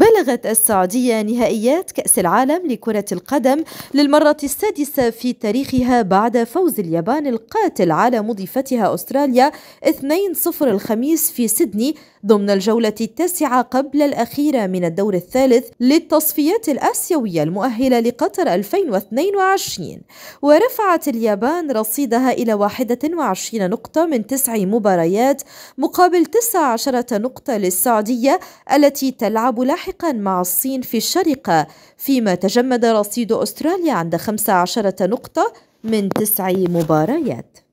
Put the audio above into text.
بلغت السعودية نهائيات كأس العالم لكرة القدم للمرة السادسة في تاريخها بعد فوز اليابان القاتل على مضيفتها أستراليا 2-0 الخميس في سيدني ضمن الجولة التاسعة قبل الأخيرة من الدور الثالث للتصفيات الآسيوية المؤهلة لقطر 2022 ورفعت اليابان رصيدها إلى 21 نقطة من تسع مباريات مقابل 19 نقطة للسعودية التي تلعب لاحقا لاحقا مع الصين في الشرقة فيما تجمد رصيد أستراليا عند 15 نقطة من تسع مباريات